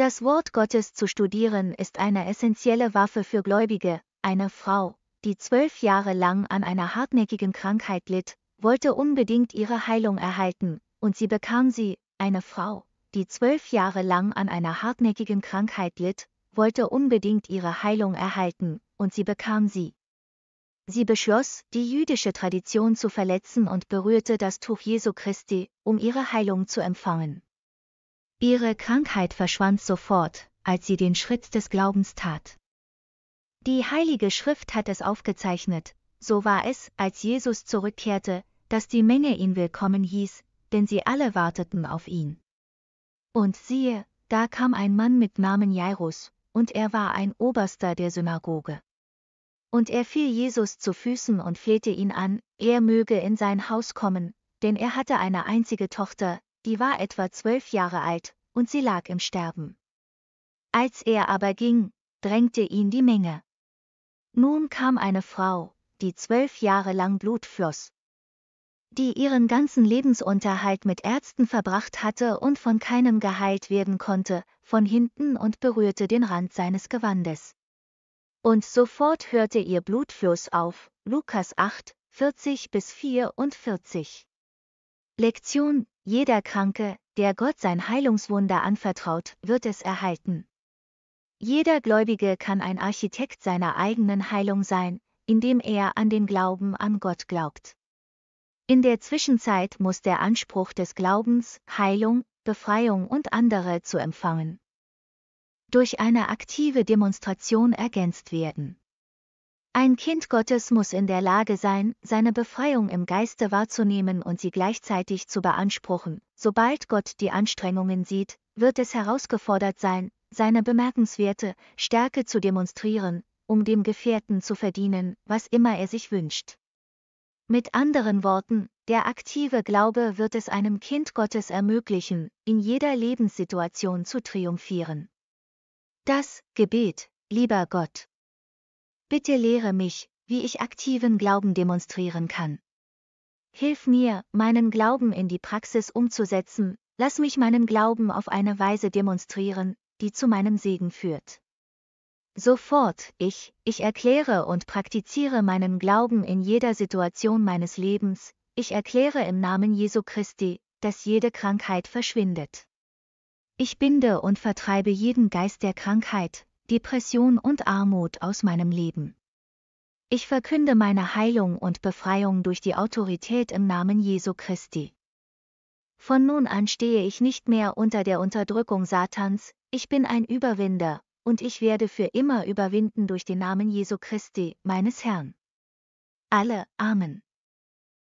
Das Wort Gottes zu studieren ist eine essentielle Waffe für Gläubige. Eine Frau, die zwölf Jahre lang an einer hartnäckigen Krankheit litt, wollte unbedingt ihre Heilung erhalten, und sie bekam sie. Eine Frau, die zwölf Jahre lang an einer hartnäckigen Krankheit litt, wollte unbedingt ihre Heilung erhalten, und sie bekam sie. Sie beschloss, die jüdische Tradition zu verletzen und berührte das Tuch Jesu Christi, um ihre Heilung zu empfangen. Ihre Krankheit verschwand sofort, als sie den Schritt des Glaubens tat. Die Heilige Schrift hat es aufgezeichnet, so war es, als Jesus zurückkehrte, dass die Menge ihn willkommen hieß, denn sie alle warteten auf ihn. Und siehe, da kam ein Mann mit Namen Jairus, und er war ein Oberster der Synagoge. Und er fiel Jesus zu Füßen und flehte ihn an, er möge in sein Haus kommen, denn er hatte eine einzige Tochter, die war etwa zwölf Jahre alt, und sie lag im Sterben. Als er aber ging, drängte ihn die Menge. Nun kam eine Frau, die zwölf Jahre lang Blut floss, die ihren ganzen Lebensunterhalt mit Ärzten verbracht hatte und von keinem geheilt werden konnte, von hinten und berührte den Rand seines Gewandes. Und sofort hörte ihr Blutfluss auf, Lukas 8, 40 bis 44. Lektion, jeder Kranke, der Gott sein Heilungswunder anvertraut, wird es erhalten. Jeder Gläubige kann ein Architekt seiner eigenen Heilung sein, indem er an den Glauben an Gott glaubt. In der Zwischenzeit muss der Anspruch des Glaubens, Heilung, Befreiung und andere zu empfangen, durch eine aktive Demonstration ergänzt werden. Ein Kind Gottes muss in der Lage sein, seine Befreiung im Geiste wahrzunehmen und sie gleichzeitig zu beanspruchen. Sobald Gott die Anstrengungen sieht, wird es herausgefordert sein, seine bemerkenswerte Stärke zu demonstrieren, um dem Gefährten zu verdienen, was immer er sich wünscht. Mit anderen Worten, der aktive Glaube wird es einem Kind Gottes ermöglichen, in jeder Lebenssituation zu triumphieren. Das Gebet, lieber Gott Bitte lehre mich, wie ich aktiven Glauben demonstrieren kann. Hilf mir, meinen Glauben in die Praxis umzusetzen, lass mich meinen Glauben auf eine Weise demonstrieren, die zu meinem Segen führt. Sofort, ich, ich erkläre und praktiziere meinen Glauben in jeder Situation meines Lebens, ich erkläre im Namen Jesu Christi, dass jede Krankheit verschwindet. Ich binde und vertreibe jeden Geist der Krankheit, Depression und Armut aus meinem Leben. Ich verkünde meine Heilung und Befreiung durch die Autorität im Namen Jesu Christi. Von nun an stehe ich nicht mehr unter der Unterdrückung Satans, ich bin ein Überwinder, und ich werde für immer überwinden durch den Namen Jesu Christi, meines Herrn. Alle, Amen.